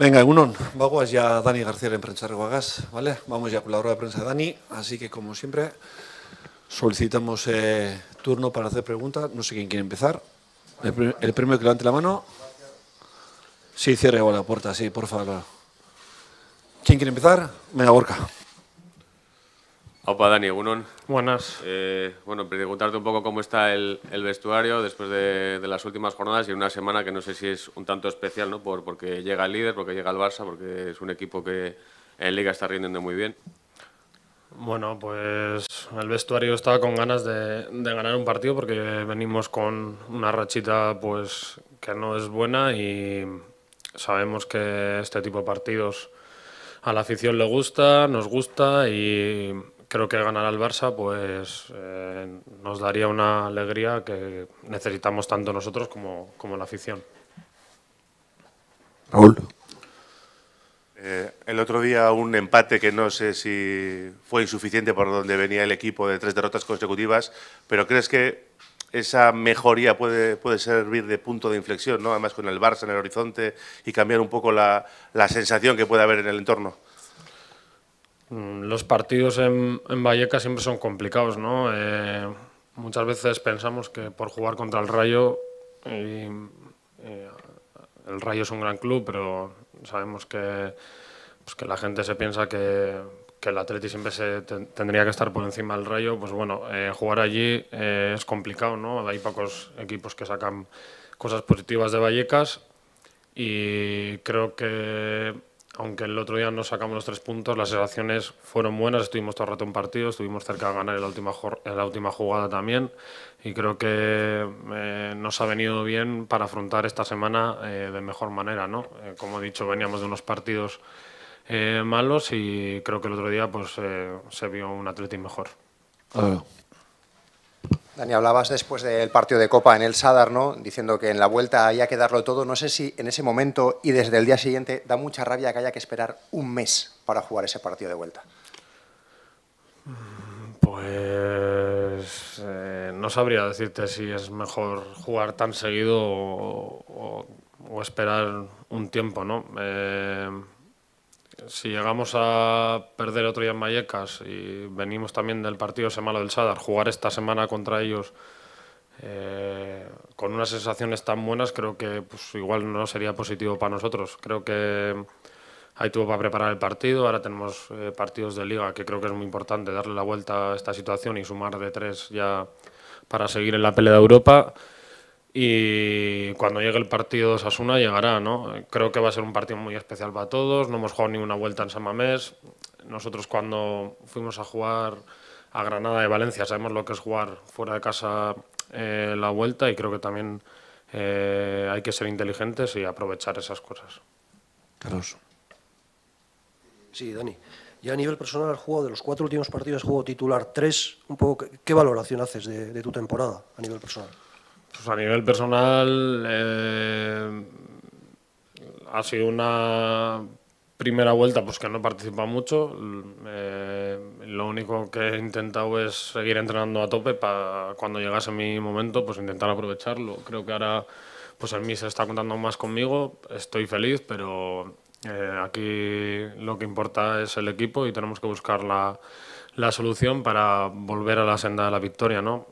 Venga, uno, vamos ya Dani García en Prensa Reguagas, ¿vale? Vamos ya con la hora de prensa de Dani, así que como siempre solicitamos eh, turno para hacer preguntas. No sé quién quiere empezar. El, primero que levante la mano. Sí, cierre la puerta, sí, por favor. ¿Quién quiere empezar? Venga, Gorka. Opa, Dani, Egunon. Buenas. Eh, bueno, preguntarte un poco cómo está el, vestuario después de, las últimas jornadas y una semana que no sé si es un tanto especial, ¿no? Por, porque llega el líder, porque llega el Barça, porque es un equipo que en Liga está rindiendo muy bien. Bueno, pues el vestuario estaba con ganas de, de, ganar un partido porque venimos con una rachita pues que no es buena y sabemos que este tipo de partidos a la afición le gusta, nos gusta y creo que ganar al Barça pues eh, nos daría una alegría que necesitamos tanto nosotros como, como la afición. Raúl. Eh, el otro día un empate que no sé si fue insuficiente por donde venía el equipo de tres derrotas consecutivas, pero ¿crees que esa mejoría puede, puede servir de punto de inflexión, ¿no? además con el Barça en el horizonte y cambiar un poco la sensación que puede haber en el entorno? Mm, los partidos en, Vallecas siempre son complicados, ¿no? Eh, muchas veces pensamos que por jugar contra el Rayo, eh, el Rayo es un gran club, pero sabemos que, pues la gente se piensa que, el Atleti siempre se tendría que estar por encima del Rayo. Pues bueno, eh, jugar allí es complicado, ¿no? Hay pocos equipos que sacan cosas positivas de Vallecas y creo que aunque el otro día no sacamos los tres puntos, las sensaciones fueron buenas, estuvimos todo el rato en partido, estuvimos cerca de ganar en la última, la última jugada también y creo que eh, nos ha venido bien para afrontar esta semana eh, de mejor manera. ¿no? Eh, como he dicho, veníamos de unos partidos malos y creo que el otro día pues, se vio un Atlético mejor. Dani, hablabas después del partido de Copa en el Sadar, ¿no? diciendo que en la vuelta había que darlo todo. No sé si en ese momento y desde el día siguiente da mucha rabia que haya que esperar un mes para jugar ese partido de vuelta. Pues eh, no sabría decirte si es mejor jugar tan seguido o, esperar un tiempo, ¿no? Eh, si llegamos a perder otro día en Mallecas y venimos también del partido semana del Sadar, jugar esta semana contra ellos eh, con unas sensaciones tan buenas, creo que pues, igual no sería positivo para nosotros. Creo que ahí tuvo para preparar el partido, ahora tenemos eh, partidos de liga que creo que es muy importante darle la vuelta a esta situación y sumar de tres ya para seguir en la pelea de Europa y cuando llegue el partido de Osasuna llegará, ¿no? Creo que va a ser un partido muy especial para todos, no hemos jugado ni ninguna vuelta en San Mamés. Nosotros cuando fuimos a jugar a Granada de Valencia sabemos lo que es jugar fuera de casa eh, la vuelta y creo que también eh, hay que ser inteligentes y aprovechar esas cosas. Carlos. Sí, Dani. Ya a nivel personal, has de los cuatro últimos partidos, juego titular tres. Un poco, ¿Qué valoración haces de tu temporada a nivel personal? Pues a nivel personal eh, ha sido una primera vuelta pues que no participa mucho. Eh, lo único que he intentado es seguir entrenando a tope para cuando llegase mi momento, pues intentar aprovecharlo. Creo que ahora pues el se está contando más conmigo, estoy feliz, pero eh, aquí lo que importa es el equipo y tenemos que buscar la, solución para volver a la senda de la victoria. ¿no?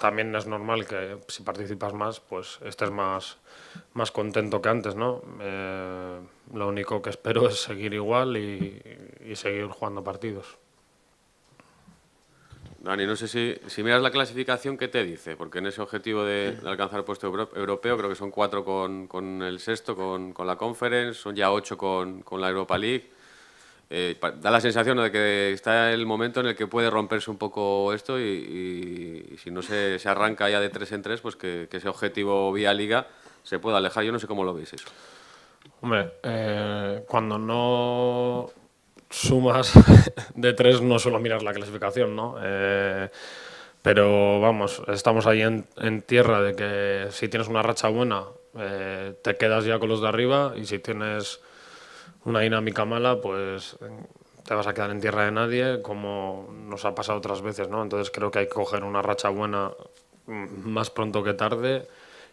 también es normal que si participas más, pues estés más, más contento que antes, ¿no? Eh, lo único que espero es seguir igual y, seguir jugando partidos. Dani, no sé si, miras la clasificación, ¿qué te dice? Porque en ese objetivo de, alcanzar alcanzar puesto europeo, creo que son cuatro con, con el sexto, con, con, la Conference, son ya ocho con la Europa League eh, da la sensación de que está el momento en el que puede romperse un poco esto y, si no se, arranca ya de tres en tres, pues que, ese objetivo vía liga se pueda alejar. Yo no sé cómo lo veis eso. Hombre, eh, cuando no sumas de tres no suelo mirar la clasificación, ¿no? Eh, pero vamos, estamos ahí en, tierra de que si tienes una racha buena, te quedas ya con los de arriba y si tienes una dinámica mala, pues te vas a quedar en tierra de nadie, como nos ha pasado otras veces, ¿no? Entonces creo que hay que coger una racha buena mm, más pronto que tarde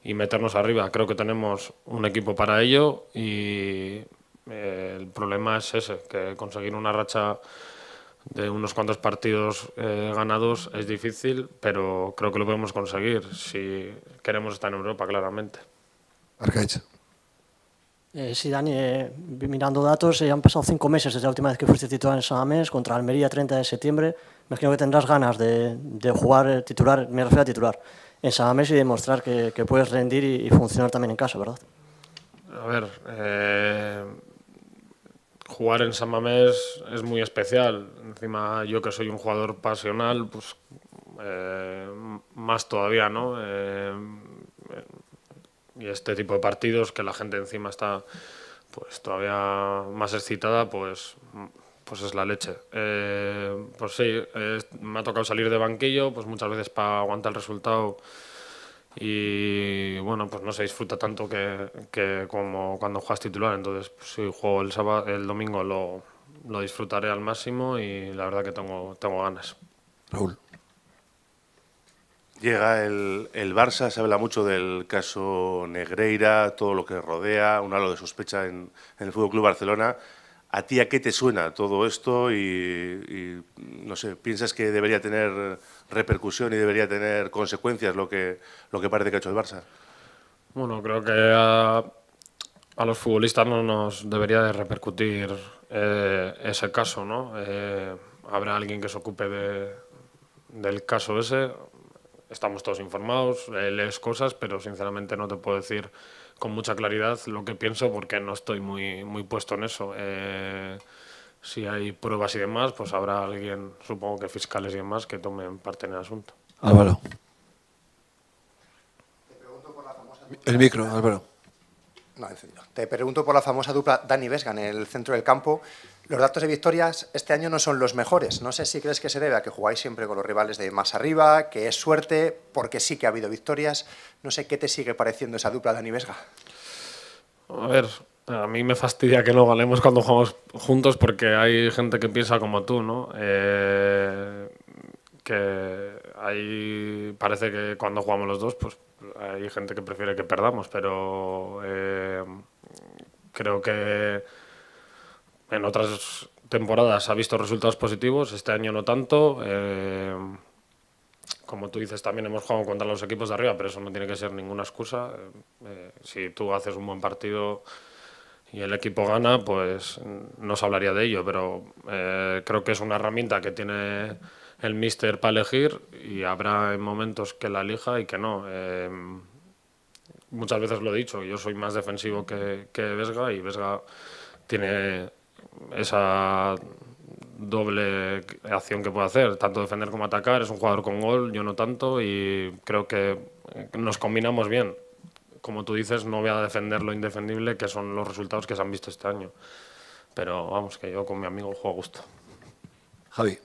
y meternos arriba. Creo que tenemos un equipo para ello y eh, el problema es ese, que conseguir una racha de unos cuantos partidos eh, ganados es difícil, pero creo que lo podemos conseguir si queremos estar en Europa, claramente. Eh, sí, Dani, eh, mirando datos, ya eh, han pasado cinco meses desde la última vez que fuiste titular en San contra Almería 30 de septiembre. Me imagino que tendrás ganas de, de jugar eh, titular, me refiero a titular, en San y demostrar que, puedes rendir y, y, funcionar también en casa, ¿verdad? A ver, jugar en San Mamés es muy especial. Encima, yo que soy un jugador pasional, pues más todavía, ¿no? y este tipo de partidos que la gente encima está pues todavía más excitada, pues, pues es la leche. Eh, pues sí, me ha tocado salir de banquillo, pues muchas veces para aguantar el resultado y bueno, pues no se disfruta tanto que, que como cuando juegas titular, entonces si pues juego el, sábado, el domingo lo, lo disfrutaré al máximo y la verdad que tengo, tengo ganas. Raúl. Llega el, el, Barça, se habla mucho del caso Negreira, todo lo que rodea, un halo de sospecha en, el Fútbol Club Barcelona. ¿A ti a qué te suena todo esto? Y, no sé, ¿piensas que debería tener repercusión y debería tener consecuencias lo que, lo que parece que ha hecho el Barça? Bueno, creo que a, los futbolistas no nos debería de repercutir eh, ese caso, ¿no? Eh, habrá alguien que se ocupe del caso ese, estamos todos informados, eh, lees cosas, pero sinceramente no te puedo decir con mucha claridad lo que pienso porque no estoy muy, muy puesto en eso. Eh, si hay pruebas y demás, pues habrá alguien, supongo que fiscales y demás, que tomen parte en el asunto. Álvaro. El micro, Álvaro. No, Te pregunto por la famosa dupla Dani Vesga en el centro del campo. Los datos de victorias este año no son los mejores. No sé si crees que se debe a que jugáis siempre con los rivales de más arriba, que es suerte, porque sí que ha habido victorias. No sé qué te sigue pareciendo esa dupla Dani Vesga. A ver, a mí me fastidia que no ganemos cuando jugamos juntos porque hay gente que piensa como tú, ¿no? Eh, que Ahí parece que cuando jugamos los dos, pues hay gente que prefiere que perdamos, pero eh, creo que en otras temporadas ha visto resultados positivos, este año no tanto. Eh, como tú dices, también hemos jugado contra los equipos de arriba, pero eso no tiene que ser ninguna excusa. Eh, si tú haces un buen partido y el equipo gana, pues no se hablaría de ello, pero creo que es una herramienta que tiene el mister para elegir y habrá momentos que la elija y que no. Em, muchas veces lo he dicho, yo soy más defensivo que, que Vesga y Vesga tiene esa doble acción que puede hacer, tanto defender como atacar, es un jugador con gol, yo no tanto y creo que nos combinamos bien. Como tú dices, no voy a defender lo indefendible, que son los resultados que se han visto este año. Pero vamos, que yo con mi amigo juego a gusto. Javi.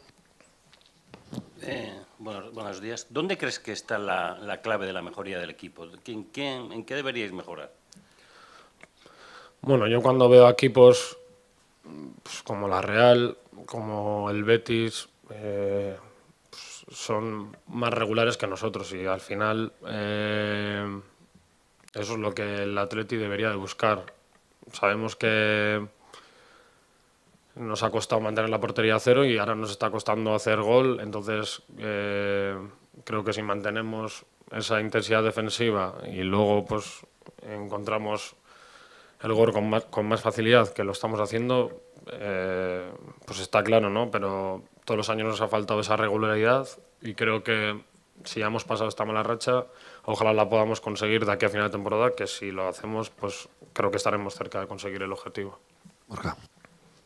Eh, buenos días. ¿Dónde crees que está la, clave de la mejoría del equipo? ¿En, qué deberíais mejorar? Bueno, yo cuando veo equipos pues, como la Real, como el Betis, eh, pues, son más regulares que nosotros y al final eh, eso es lo que el Atleti debería de buscar. Sabemos que nos ha costado mantener la portería a cero y ahora nos está costando hacer gol. Entonces, eh, creo que si mantenemos esa intensidad defensiva y luego pues encontramos el gol con más, facilidad que lo estamos haciendo, eh, pues está claro, ¿no? Pero todos los años nos ha faltado esa regularidad y creo que si ya hemos pasado esta mala racha, ojalá la podamos conseguir de aquí a final de temporada, que si lo hacemos, pues creo que estaremos cerca de conseguir el objetivo. Borja.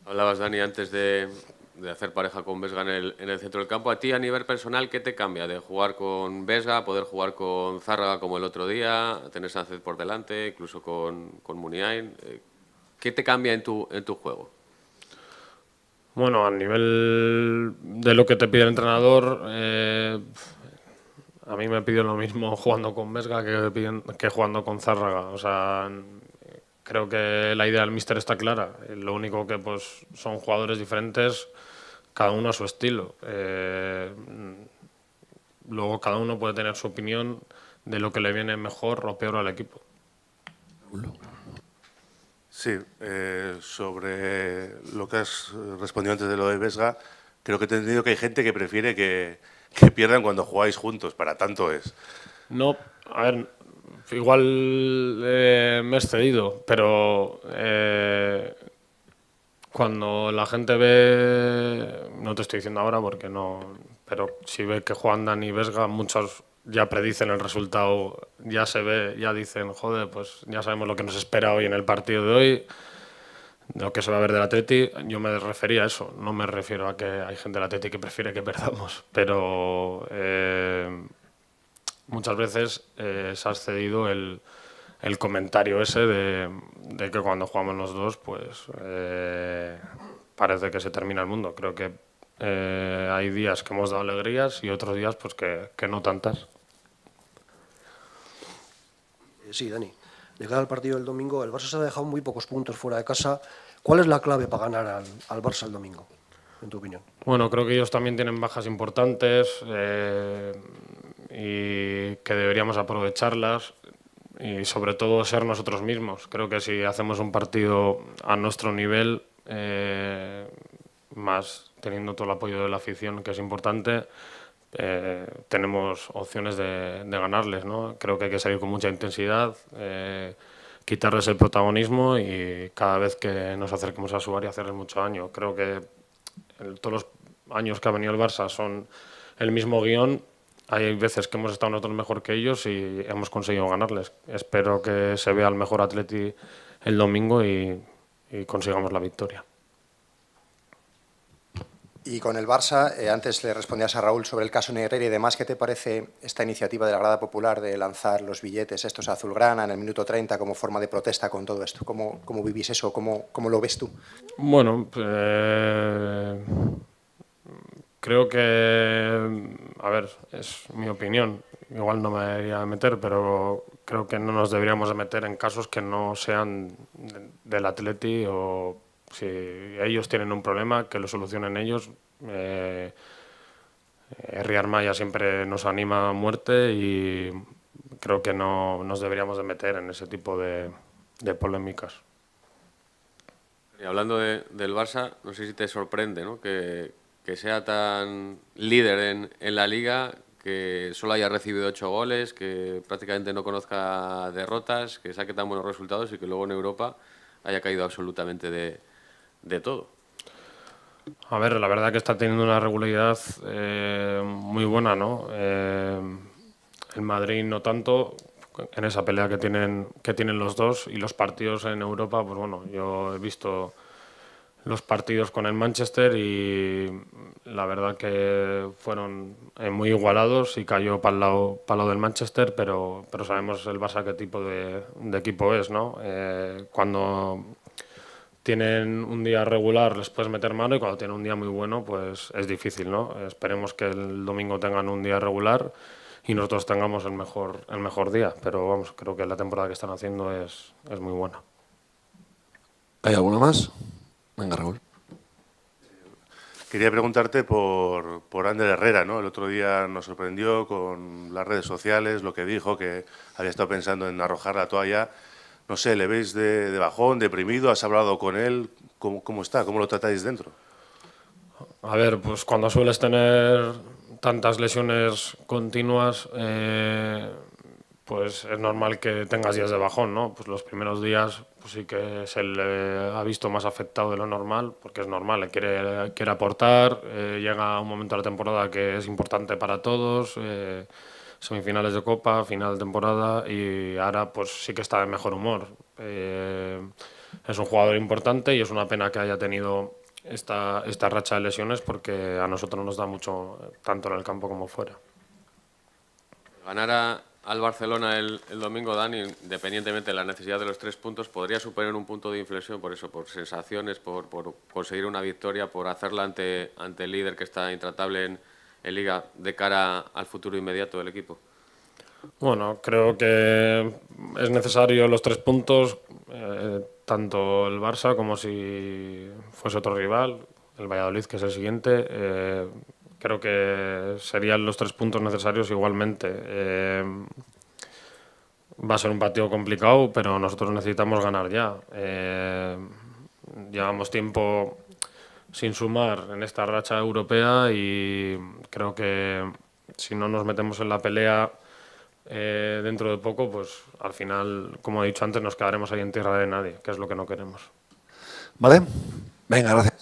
Hablabas, Dani, antes de, de hacer pareja con Vesga en el, en el, centro del campo. ¿A ti, a nivel personal, qué te cambia de jugar con Vesga, poder jugar con Zárraga como el otro día, tener Sánchez por delante, incluso con, con Muniain? Eh, ¿Qué te cambia en tu, en tu juego? Bueno, a nivel de lo que te pide el entrenador, eh, a mí me pide lo mismo jugando con Vesga que, que jugando con Zárraga. O sea, creo que la idea del míster está clara. Eh, lo único que pues son jugadores diferentes, cada uno a su estilo. Eh, luego cada uno puede tener su opinión de lo que le viene mejor o peor al equipo. Sí, eh, sobre lo que has respondido antes de lo de Vesga, creo que he entendido que hay gente que prefiere que, que pierdan cuando jugáis juntos, para tanto es. No, a ver, igual eh, me he excedido, pero eh, cuando la gente ve, no te estoy diciendo ahora porque no, pero si ve que Juan Dan y Vesga, muchos ya predicen el resultado, ya se ve, ya dicen, joder, pues ya sabemos lo que nos espera hoy en el partido de hoy, lo que se va a ver del Atleti, yo me refería a eso, no me refiero a que hay gente del Atleti que prefiere que perdamos, pero... Eh, muchas veces eh, se ha excedido el, comentario ese de, que cuando jugamos los dos, pues eh, parece que se termina el mundo. Creo que eh, hay días que hemos dado alegrías y otros días pues que, no tantas. Sí, Dani. De cara al partido del domingo, el Barça se ha dejado muy pocos puntos fuera de casa. ¿Cuál es la clave para ganar al, al Barça el domingo, en tu opinión? Bueno, creo que ellos también tienen bajas importantes y que deberíamos aprovecharlas y sobre todo ser nosotros mismos. Creo que si hacemos un partido a nuestro nivel, eh, más teniendo todo el apoyo de la afición, que es importante, eh, tenemos opciones de, ganarles. ¿no? Creo que hay que salir con mucha intensidad, eh, quitarles el protagonismo y cada vez que nos acerquemos a su área hacerles mucho daño. Creo que todos los años que ha venido el Barça son el mismo guión, hay veces que hemos estado nosotros mejor que ellos y hemos conseguido ganarles. Espero que se vea el mejor atleti el domingo y, consigamos la victoria. Y con el Barça, eh, antes le respondías a Raúl sobre el caso Negreira y demás, ¿qué te parece esta iniciativa de la Grada Popular de lanzar los billetes estos a Azulgrana en el minuto 30 como forma de protesta con todo esto? ¿Cómo, cómo vivís eso? ¿Cómo, ¿Cómo, lo ves tú? Bueno, eh, creo que a ver, es mi opinión, igual no me debería meter, pero creo que no nos deberíamos meter en casos que no sean del Atleti o si ellos tienen un problema, que lo solucionen ellos. Eh, siempre nos anima a muerte y creo que no nos deberíamos de meter en ese tipo de, polémicas. Y hablando del Barça, no sé si te sorprende ¿no? que, que sea tan líder en, en la liga, que solo haya recibido ocho goles, que prácticamente no conozca derrotas, que saque tan buenos resultados y que luego en Europa haya caído absolutamente de, de todo. A ver, la verdad que está teniendo una regularidad eh, muy buena, ¿no? Eh, el Madrid no tanto, en esa pelea que tienen, que tienen los dos y los partidos en Europa, pues bueno, yo he visto los partidos con el Manchester y la verdad que fueron eh, muy igualados y cayó para el lado, del Manchester, pero, pero sabemos el Barça qué tipo de, equipo es, ¿no? Eh, cuando tienen un día regular les puedes meter mano y cuando tienen un día muy bueno pues es difícil, ¿no? Esperemos que el domingo tengan un día regular y nosotros tengamos el mejor, el mejor día, pero vamos, creo que la temporada que están haciendo es, es muy buena. ¿Hay alguna más? Venga, Raúl. Quería preguntarte por, por Ander Herrera, ¿no? El otro día nos sorprendió con las redes sociales, lo que dijo, que había estado pensando en arrojar la toalla. No sé, ¿le veis de, bajón, deprimido? ¿Has hablado con él? ¿Cómo, ¿Cómo, está? ¿Cómo lo tratáis dentro? A ver, pues cuando sueles tener tantas lesiones continuas, eh, pues es normal que tengas días de bajón, ¿no? Pues los primeros días pues sí que se le ha visto más afectado de lo normal, porque es normal, quiere, quiere aportar, eh, llega un momento de la temporada que es importante para todos, eh, semifinales de Copa, final de temporada, y ahora pues sí que está de mejor humor. Eh, es un jugador importante y es una pena que haya tenido esta, esta racha de lesiones porque a nosotros nos da mucho, tanto en el campo como fuera. Ganar al Barcelona el, domingo, Dani, independientemente de la necesidad de los tres puntos, podría suponer un punto de inflexión por eso, por sensaciones, por, conseguir una victoria, por hacerla ante, ante el líder que está intratable en, en, Liga de cara al futuro inmediato del equipo? Bueno, creo que es necesario los tres puntos, eh, tanto el Barça como si fuese otro rival, el Valladolid, que es el siguiente. Eh, creo que serían los tres puntos necesarios igualmente. Eh, va a ser un partido complicado, pero nosotros necesitamos ganar ya. Eh, llevamos tiempo sin sumar en esta racha europea y creo que si no nos metemos en la pelea eh, dentro de poco, pues al final, como he dicho antes, nos quedaremos ahí en tierra de nadie, que es lo que no queremos. Vale, venga, gracias.